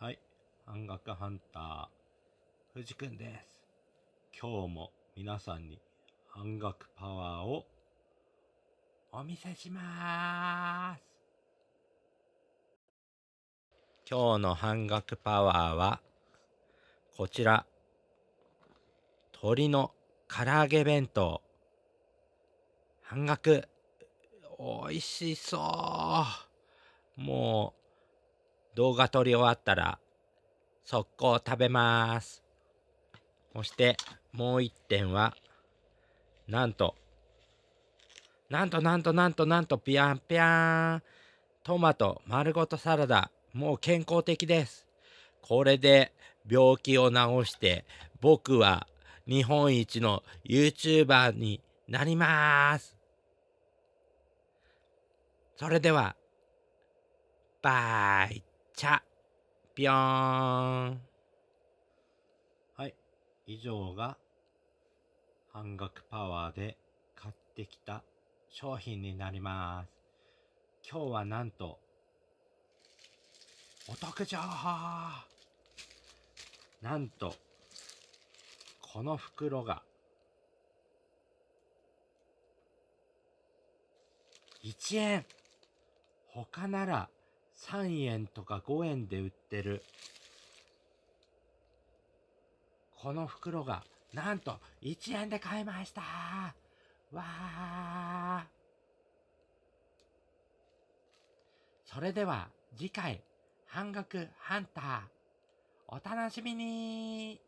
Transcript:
はい。半額ハンター、藤くんです。今日も皆さんに半額パワーをお見せしまーす。今日の半額パワーは、こちら、鶏の唐揚げ弁当。半額、美味しそう。もう、動画撮り終わったら、速攻食べます。そして、もう一点は、なんと、なんとなんとなんとなんと、ピやン、ピやントマト丸ごとサラダ、もう健康的です。これで病気を治して、僕は日本一の YouTuber になります。それでは、バイ。ゃぴょーん。はい。以上が、半額パワーで買ってきた商品になります。今日はなんと、お得じゃなんと、この袋が、1円他なら3円とか5円で売ってる、この袋が、なんと1円で買いましたわあそれでは次回、半額ハンター、お楽しみに